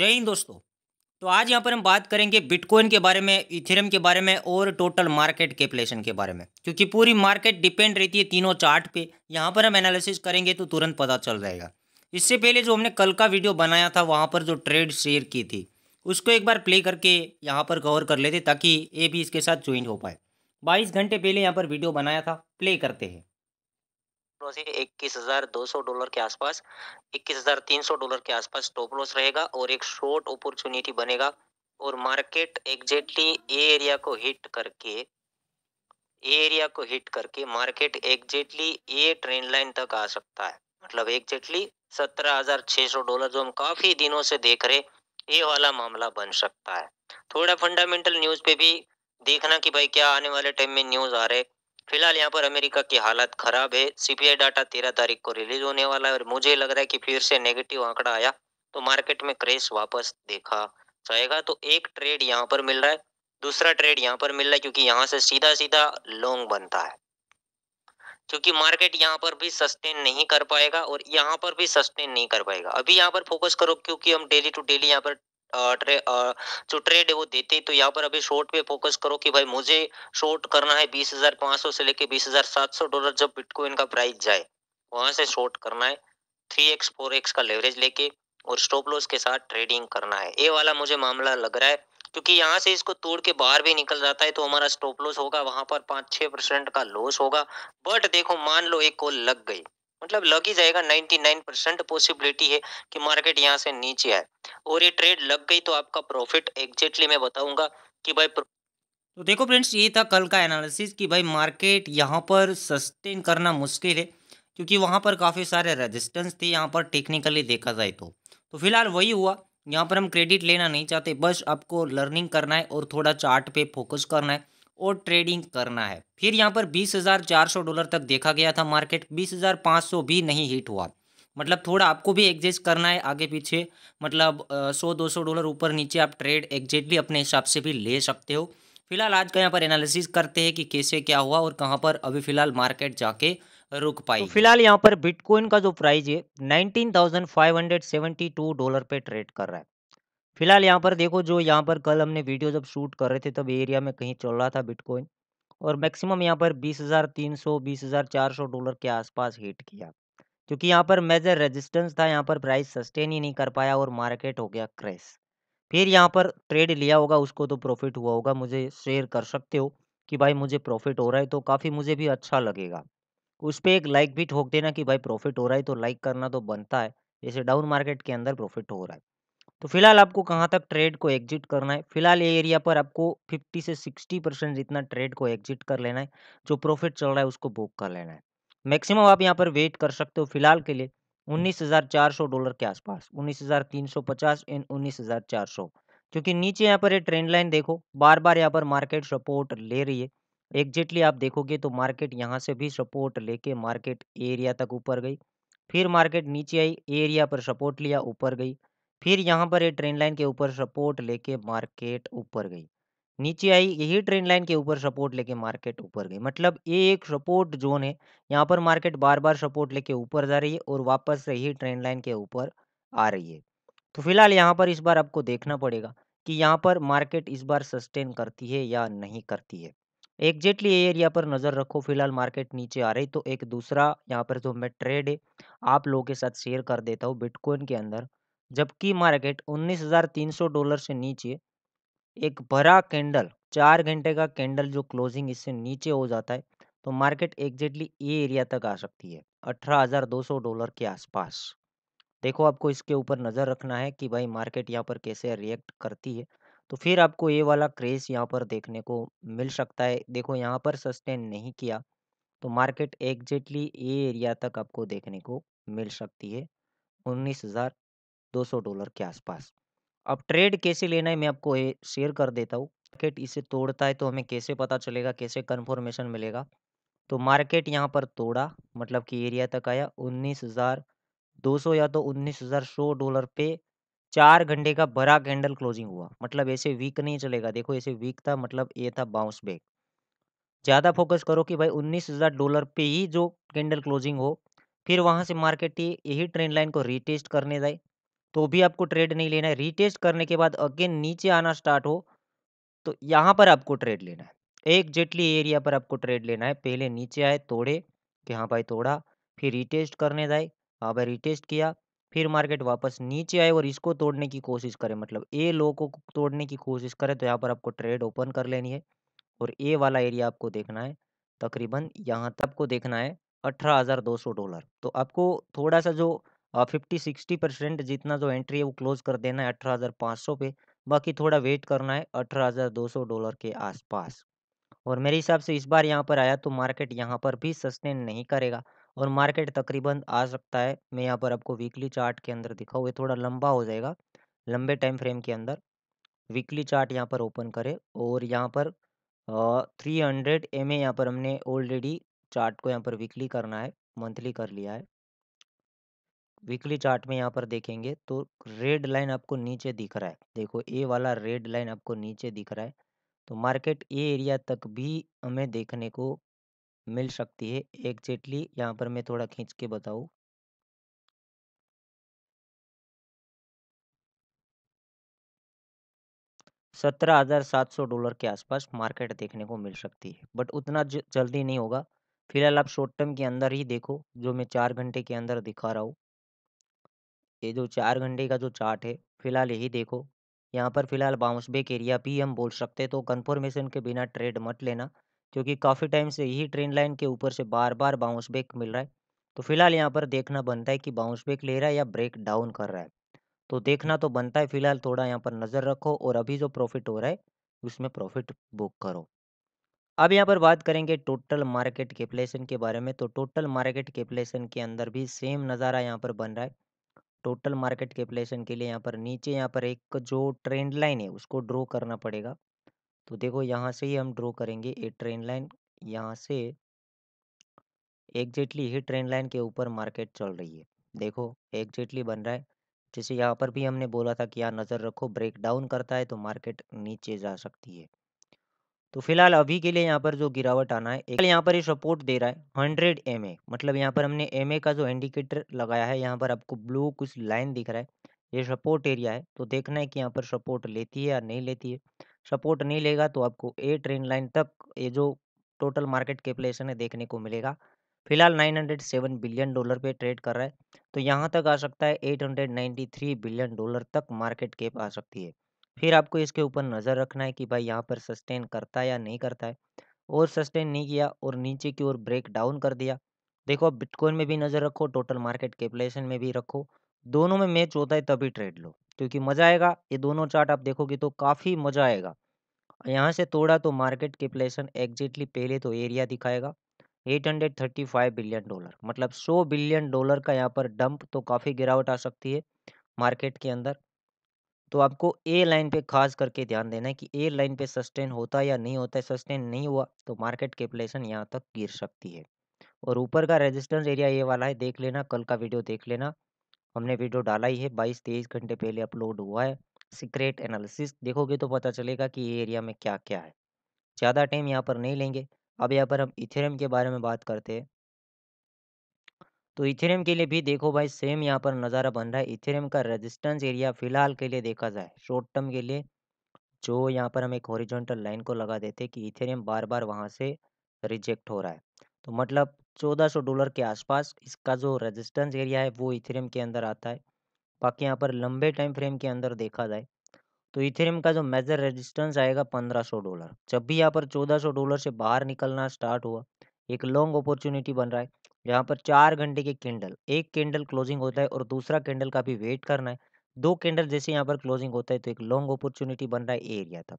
जय हिंद दोस्तों तो आज यहाँ पर हम बात करेंगे बिटकॉइन के बारे में इथेरियम के बारे में और टोटल मार्केट कैपलेशन के बारे में क्योंकि पूरी मार्केट डिपेंड रहती है तीनों चार्ट पे यहाँ पर हम एनालिसिस करेंगे तो तुरंत पता चल जाएगा इससे पहले जो हमने कल का वीडियो बनाया था वहाँ पर जो ट्रेड शेयर की थी उसको एक बार प्ले करके यहाँ पर कवर कर लेते ताकि ये भी इसके साथ ज्वाइन हो पाए बाईस घंटे पहले यहाँ पर वीडियो बनाया था प्ले करते हैं लॉस है इक्कीस हजार दो सौ डॉलर के आसपास इक्कीस हजार तीन सौ डॉलर के आसपास स्टॉप लॉस रहेगा और एक शॉर्ट अपॉर्चुनिटी बनेगा और मार्केट एग्जेक्टली ए एरिया को हिट करके ए एरिया को हिट करके market exactly A trend line तक आ सकता है मतलब एग्जेक्टली सत्रह हजार छह सौ डॉलर जो हम काफी दिनों से देख रहे ये वाला मामला बन सकता है थोड़ा फंडामेंटल न्यूज पे भी देखना कि भाई क्या आने वाले टाइम में न्यूज आ रहे फिलहाल यहाँ पर अमेरिका की हालत खराब है सीपीआई डाटा तेरह तारीख को रिलीज होने वाला है और मुझे लग रहा है कि फिर से नेगेटिव आंकड़ा आया तो मार्केट में क्रेश वापस देखा जाएगा तो एक ट्रेड यहाँ पर मिल रहा है दूसरा ट्रेड यहाँ पर मिल रहा है क्योंकि यहाँ से सीधा सीधा लॉन्ग बनता है क्योंकि मार्केट यहाँ पर भी सस्टेन नहीं कर पाएगा और यहाँ पर भी सस्टेन नहीं कर पाएगा अभी यहाँ पर फोकस करो क्योंकि हम डेली टू डेली यहाँ पर ट्रे जो ट्रेड है वो देते हैं तो यहाँ पर अभी शॉर्ट पे फोकस करो कि भाई मुझे शॉर्ट करना है बीस हजार पांच सौ से लेके बीस हजार सात सौ डॉलर जब बिटकॉइन का प्राइस जाए वहां से शॉर्ट करना है थ्री एक्स फोर एक्स का लेवरेज लेके और स्टॉप लॉस के साथ ट्रेडिंग करना है ये वाला मुझे मामला लग रहा है क्योंकि यहाँ से इसको तोड़ के बाहर भी निकल जाता है तो हमारा स्टॉप लॉस होगा वहां पर पांच छह परसेंट का लॉस होगा बट देखो मान लो एक कॉल लग गई मतलब लग ही जाएगा 99 परसेंट पॉसिबिलिटी है कि मार्केट यहाँ से नीचे आए और ये ट्रेड लग गई तो आपका प्रॉफिट एग्जैक्टली मैं बताऊंगा कि भाई तो देखो फ्रेंड्स ये था कल का एनालिसिस कि भाई मार्केट यहाँ पर सस्टेन करना मुश्किल है क्योंकि वहाँ पर काफ़ी सारे रेजिस्टेंस थे यहाँ पर टेक्निकली देखा जाए तो तो फिलहाल वही हुआ यहाँ पर हम क्रेडिट लेना नहीं चाहते बस आपको लर्निंग करना है और थोड़ा चार्ट पे फोकस करना है और ट्रेडिंग करना है फिर यहाँ पर 20,400 डॉलर तक देखा गया था मार्केट 20,500 भी नहीं हिट हुआ मतलब थोड़ा आपको भी एग्जिस्ट करना है आगे पीछे मतलब सौ दो सौ डॉलर ऊपर नीचे आप ट्रेड एग्जिट भी अपने हिसाब से भी ले सकते हो फिलहाल आज का यहाँ पर एनालिसिस करते हैं कि कैसे क्या हुआ और कहाँ पर अभी फिलहाल मार्केट जाके रुक तो पाई तो फिलहाल यहाँ पर बिटकॉइन का जो प्राइस है नाइनटीन डॉलर पे ट्रेड कर रहा है फिलहाल यहाँ पर देखो जो यहाँ पर कल हमने वीडियो जब शूट कर रहे थे तब एरिया में कहीं चल रहा था बिटकॉइन और मैक्सिमम यहाँ पर 20,300 20,400 डॉलर के आसपास हिट किया क्योंकि यहाँ पर मेजर रेजिस्टेंस था यहाँ पर प्राइस सस्टेन ही नहीं कर पाया और मार्केट हो गया क्रैश फिर यहाँ पर ट्रेड लिया होगा उसको तो प्रॉफिट हुआ होगा मुझे शेयर कर सकते हो कि भाई मुझे प्रॉफिट हो रहा है तो काफ़ी मुझे भी अच्छा लगेगा उस पर एक लाइक भी ठोक देना कि भाई प्रॉफिट हो रहा है तो लाइक करना तो बनता है जैसे डाउन मार्केट के अंदर प्रॉफिट हो रहा है तो फिलहाल आपको कहाँ तक ट्रेड को एग्जिट करना है फिलहाल ये एरिया पर आपको 50 से 60 परसेंट जितना ट्रेड को एग्जिट कर लेना है जो प्रॉफिट चल रहा है उसको बुक कर लेना है मैक्सिमम आप यहाँ पर वेट कर सकते हो फिलहाल के लिए 19,400 डॉलर के आसपास 19,350 एंड 19,400 क्योंकि नीचे यहाँ पर ये ट्रेंड लाइन देखो बार बार यहाँ पर मार्केट सपोर्ट ले रही है एग्जिटली आप देखोगे तो मार्केट यहाँ से भी सपोर्ट लेके मार्केट एरिया तक ऊपर गई फिर मार्केट नीचे आई एरिया पर सपोर्ट लिया ऊपर गई फिर यहाँ पर ये ट्रेन लाइन के ऊपर सपोर्ट लेके मार्केट ऊपर गई नीचे आई यही ट्रेन लाइन के ऊपर सपोर्ट लेके मार्केट ऊपर गई मतलब ये एक सपोर्ट जोन है यहाँ पर मार्केट बार बार सपोर्ट लेके ऊपर जा रही है और वापस से यही ट्रेन लाइन के ऊपर आ रही है तो फिलहाल यहाँ पर इस बार आपको देखना पड़ेगा कि यहाँ पर मार्केट इस बार सस्टेन करती है या नहीं करती है एग्जैक्टली ये एरिया पर नज़र रखो फिलहाल मार्केट नीचे आ रही तो एक दूसरा यहाँ पर जो मैं ट्रेड है आप लोगों के साथ शेयर कर देता हूँ बिटकॉइन के अंदर जबकि मार्केट 19,300 डॉलर से नीचे एक भरा कैंडल चार घंटे का कैंडल जो क्लोजिंग इससे नीचे हो जाता है तो मार्केट एग्जैक्टली ये एरिया तक आ सकती है 18,200 डॉलर के आसपास देखो आपको इसके ऊपर नज़र रखना है कि भाई मार्केट यहाँ पर कैसे रिएक्ट करती है तो फिर आपको ये वाला क्रेज यहाँ पर देखने को मिल सकता है देखो यहाँ पर सस्टेन नहीं किया तो मार्केट एग्जैक्टली ये एरिया तक आपको देखने को मिल सकती है उन्नीस हज़ार 200 डॉलर के आसपास अब ट्रेड कैसे लेना है मैं आपको शेयर कर देता हूँ मार्केट इसे तोड़ता है तो हमें कैसे पता चलेगा कैसे कन्फर्मेशन मिलेगा तो मार्केट यहाँ पर तोड़ा मतलब कि एरिया तक आया उन्नीस हज़ार दो सौ या तो उन्नीस हज़ार सौ डॉलर पे चार घंटे का बड़ा कैंडल क्लोजिंग हुआ मतलब ऐसे वीक नहीं चलेगा देखो ऐसे वीक था मतलब ये था बाउंस बैक ज़्यादा फोकस करो कि भाई उन्नीस हज़ार डॉलर पे ही जो कैंडल क्लोजिंग हो फिर वहाँ से मार्केट यही ट्रेंड लाइन को रिटेस्ट करने जाए तो भी आपको ट्रेड नहीं लेना है रीटेस्ट करने के बाद अगेन नीचे आना स्टार्ट हो तो यहाँ पर आपको ट्रेड लेना है एक जेटली एरिया पर आपको ट्रेड लेना है पहले नीचे आए तोड़े कि हाँ भाई तोड़ा फिर रिटेस्ट करने जाए हाँ भाई रिटेस्ट किया फिर मार्केट वापस नीचे आए और इसको तोड़ने की कोशिश करें मतलब ए लो को तोड़ने की कोशिश करें तो यहाँ पर आपको ट्रेड ओपन कर लेनी है और ए वाला एरिया आपको देखना है तकरीबन यहाँ तक को देखना है अठारह हज़ार दो सौ डॉलर तो आपको थोड़ा सा जो फिफ्टी सिक्सटी परसेंट जितना जो एंट्री है वो क्लोज कर देना है अठारह हज़ार पाँच सौ पे बाकी थोड़ा वेट करना है अठारह हज़ार दो सौ डॉलर के आसपास और मेरे हिसाब से इस बार यहाँ पर आया तो मार्केट यहाँ पर भी सस्टेन नहीं करेगा और मार्केट तकरीबन आ सकता है मैं यहाँ पर आपको वीकली चार्ट के अंदर दिखाऊँ ये थोड़ा लंबा हो जाएगा लंबे टाइम फ्रेम के अंदर वीकली चार्ट यहाँ पर ओपन करें और यहाँ पर थ्री हंड्रेड एम ए यहाँ पर हमने ऑलरेडी चार्ट को यहाँ पर वीकली करना है मंथली कर लिया है वीकली चार्ट में यहाँ पर देखेंगे तो रेड लाइन आपको नीचे दिख रहा है देखो ए वाला रेड लाइन आपको नीचे दिख रहा है तो मार्केट ए एरिया तक भी हमें देखने को मिल सकती है एग्जेक्टली यहाँ पर मैं थोड़ा खींच के बताऊँ सत्रह हज़ार सात सौ डॉलर के आसपास मार्केट देखने को मिल सकती है बट उतना जल्दी नहीं होगा फिलहाल आप शॉर्ट टर्म के अंदर ही देखो जो मैं चार घंटे के अंदर दिखा रहा हूँ ये जो चार घंटे का जो चार्ट है, फिलहाल यही देखो। यहाँ पर फिलहाल बाउंस बैक एरिया भी हम बोल सकते हैं, तो कन्फर्मेशन के बिना ट्रेड मत लेना, क्योंकि काफ़ी टाइम से यही ट्रेन लाइन के ऊपर से बार-बार बाउंस बैक मिल रहा है। तो फिलहाल यहाँ पर देखना बनता है कि बाउंस बैक ले रहा है या ब्रेक डाउन कर रहा है। तो देखना तो बनता है, फिलहाल थोड़ा यहाँ पर नज़र रखो और अभी जो प्रॉफ़िट हो रहा है, उसमें प्रॉफ़िट बुक करो। अब यहाँ पर बात करेंगे टोटल मार्केट कैपलेसन के बारे में, तो टोटल मार्केट कैपलेसन के अंदर भी सेम नज़ारा यहाँ पर बन रहा है। टोटल मार्केट कैलकुलेशन के लिए यहाँ पर नीचे यहाँ पर एक जो ट्रेंड लाइन है उसको ड्रॉ करना पड़ेगा तो देखो यहाँ से ही हम ड्रॉ करेंगे ये ट्रेंड लाइन यहाँ से एग्जैक्टली ही ट्रेंड लाइन के ऊपर मार्केट चल रही है देखो एग्जैक्टली बन रहा है जैसे यहाँ पर भी हमने बोला था कि यहाँ नज़र रखो ब्रेक डाउन करता है तो मार्केट नीचे जा सकती है तो फिलहाल अभी के लिए यहाँ पर जो गिरावट आना है एक यहाँ पर ये सपोर्ट दे रहा है हंड्रेड एम मतलब यहाँ पर हमने एम का जो इंडिकेटर लगाया है यहाँ पर आपको ब्लू कुछ लाइन दिख रहा है ये सपोर्ट एरिया है तो देखना है कि यहाँ पर सपोर्ट लेती है या नहीं लेती है सपोर्ट नहीं लेगा तो आपको ए ट्रेन लाइन तक ये जो टोटल मार्केट कैपलेसन है देखने को मिलेगा फिलहाल 907 बिलियन डॉलर पे ट्रेड कर रहा है तो यहाँ तक आ सकता है 893 बिलियन डॉलर तक मार्केट कैप आ सकती है फिर आपको इसके ऊपर नज़र रखना है कि भाई यहाँ पर सस्टेन करता है या नहीं करता है और सस्टेन नहीं किया और नीचे की ओर ब्रेक डाउन कर दिया देखो आप बिटकॉइन में भी नज़र रखो टोटल मार्केट कैपलेशन में भी रखो दोनों में मैच होता है तभी ट्रेड लो क्योंकि मज़ा आएगा ये दोनों चार्ट आप देखोगे तो काफ़ी मज़ा आएगा यहाँ से तोड़ा तो मार्केट कैपलेशन एग्जैक्टली पहले तो एरिया दिखाएगा 835 बिलियन डॉलर मतलब 100 बिलियन डॉलर का यहाँ पर डंप तो काफ़ी गिरावट आ सकती है मार्केट के अंदर तो आपको ए लाइन पे खास करके ध्यान देना है कि ए लाइन पे सस्टेन होता है या नहीं होता है सस्टेन नहीं हुआ तो मार्केट कैपलेशन यहाँ तक गिर सकती है और ऊपर का रेजिस्टेंस एरिया ये वाला है देख लेना कल का वीडियो देख लेना हमने वीडियो डाला ही है बाईस तेईस घंटे पहले अपलोड हुआ है सीक्रेट एनालिसिस देखोगे तो पता चलेगा कि ये एरिया में क्या क्या है ज़्यादा टाइम यहाँ पर नहीं लेंगे अब यहाँ पर हम इथेरियम के बारे में बात करते हैं तो इथेरियम के लिए भी देखो भाई सेम यहाँ पर नज़ारा बन रहा है इथेरियम का रेजिस्टेंस एरिया फिलहाल के लिए देखा जाए शॉर्ट टर्म के लिए जो यहाँ पर हम एक हॉरिजॉन्टल लाइन को लगा देते कि इथेरियम बार बार वहाँ से रिजेक्ट हो रहा है तो मतलब 1400 डॉलर के आसपास इसका जो रेजिस्टेंस एरिया है वो इथेरियम के अंदर आता है बाकी यहाँ पर लंबे टाइम फ्रेम के अंदर देखा जाए तो इथेरियम का जो मेजर रेजिस्टेंस आएगा 1500 डॉलर जब भी यहाँ पर 1400 डॉलर से बाहर निकलना स्टार्ट हुआ एक लॉन्ग अपॉर्चुनिटी बन रहा है यहाँ पर चार घंटे के कैंडल एक कैंडल क्लोजिंग होता है और दूसरा कैंडल का भी वेट करना है दो कैंडल जैसे यहाँ पर क्लोजिंग होता है तो एक लॉन्ग अपॉर्चुनिटी बन रहा है ए एरिया तक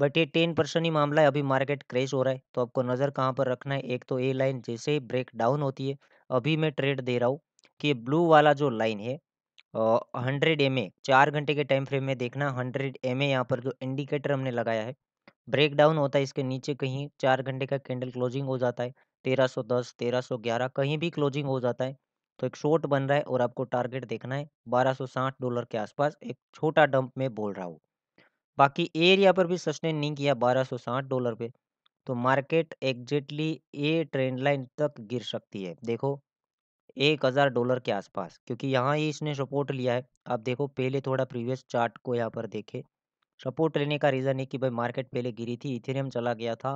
बट ये टेन परसेंट ही मामला है अभी मार्केट क्रेश हो रहा है तो आपको नज़र कहाँ पर रखना है एक तो ए लाइन जैसे ही ब्रेक डाउन होती है अभी मैं ट्रेड दे रहा हूँ कि ब्लू वाला जो लाइन है हंड्रेड एम ए चार घंटे के टाइम फ्रेम में देखना हंड्रेड एम ए यहाँ पर जो इंडिकेटर हमने लगाया है ब्रेक डाउन होता है इसके नीचे कहीं चार घंटे का कैंडल क्लोजिंग हो जाता है 1310, 1311 कहीं भी क्लोजिंग हो जाता है तो एक शॉर्ट बन रहा है और आपको टारगेट देखना है 1260 डॉलर के आसपास एक छोटा डंप में बोल रहा हूँ बाकी एरिया पर भी सस्टेन नहीं किया 1260 डॉलर पे तो market exactly A trend line तक गिर सकती है देखो एक हज़ार डॉलर के आसपास क्योंकि यहाँ ही इसने सपोर्ट लिया है आप देखो पहले थोड़ा प्रीवियस चार्ट को यहाँ पर देखे सपोर्ट लेने का रीज़न है कि भाई मार्केट पहले गिरी थी इथेरियम चला गया था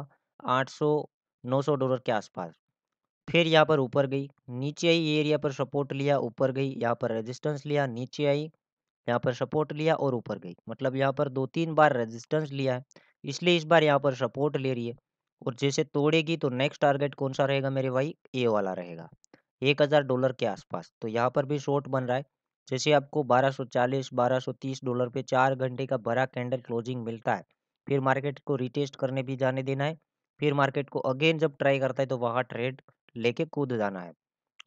900 डॉलर के आसपास फिर यहाँ पर ऊपर गई नीचे आई ये एरिया पर सपोर्ट लिया ऊपर गई यहाँ पर रेजिस्टेंस लिया नीचे आई यहाँ पर सपोर्ट लिया और ऊपर गई मतलब यहाँ पर दो तीन बार रेजिस्टेंस लिया है इसलिए इस बार यहाँ पर सपोर्ट ले रही है और जैसे तोड़ेगी तो नेक्स्ट टारगेट कौन सा रहेगा मेरे भाई ए वाला रहेगा एक हज़ार डॉलर के आसपास तो यहाँ पर भी शॉर्ट बन रहा है जैसे आपको 1240 1230 डॉलर पे चार घंटे का बड़ा कैंडल क्लोजिंग मिलता है फिर मार्केट को रिटेस्ट करने भी जाने देना है फिर मार्केट को अगेन जब ट्राई करता है तो वहाँ ट्रेड लेके कूद जाना है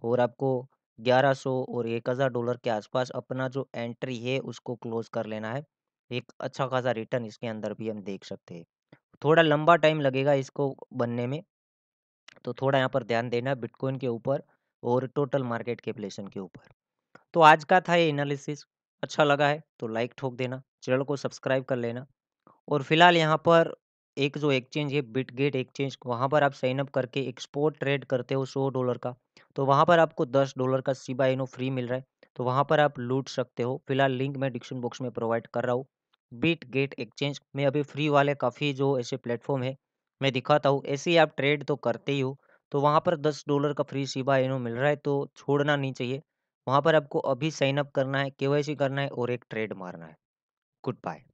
और आपको 1100 और 1000 डॉलर के आसपास अपना जो एंट्री है उसको क्लोज कर लेना है एक अच्छा खासा रिटर्न इसके अंदर भी हम देख सकते हैं थोड़ा लंबा टाइम लगेगा इसको बनने में तो थोड़ा यहाँ पर ध्यान देना बिटकॉइन के ऊपर और टोटल मार्केट कैपलेशन के ऊपर तो आज का था ये एनालिसिस अच्छा लगा है तो लाइक ठोक देना चैनल को सब्सक्राइब कर लेना और फिलहाल यहाँ पर एक जो एक्सचेंज है बिट गेट एक्सचेंज वहाँ पर आप साइनअप करके एक्सपोर्ट ट्रेड करते हो सौ डॉलर का तो वहाँ पर आपको दस डॉलर का सीबा इनो फ्री मिल रहा है तो वहाँ पर आप लूट सकते हो फिलहाल लिंक मैं डिस्क्रिप्शन बॉक्स में प्रोवाइड कर रहा हूँ बिट गेट एक्सचेंज में अभी फ्री वाले काफ़ी जो ऐसे प्लेटफॉर्म है मैं दिखाता हूँ ऐसे ही आप ट्रेड तो करते ही हो तो वहाँ पर दस डॉलर का फ्री सीबा इनो मिल रहा है तो छोड़ना नहीं चाहिए वहाँ पर आपको अभी साइनअप करना है के करना है और एक ट्रेड मारना है गुड बाय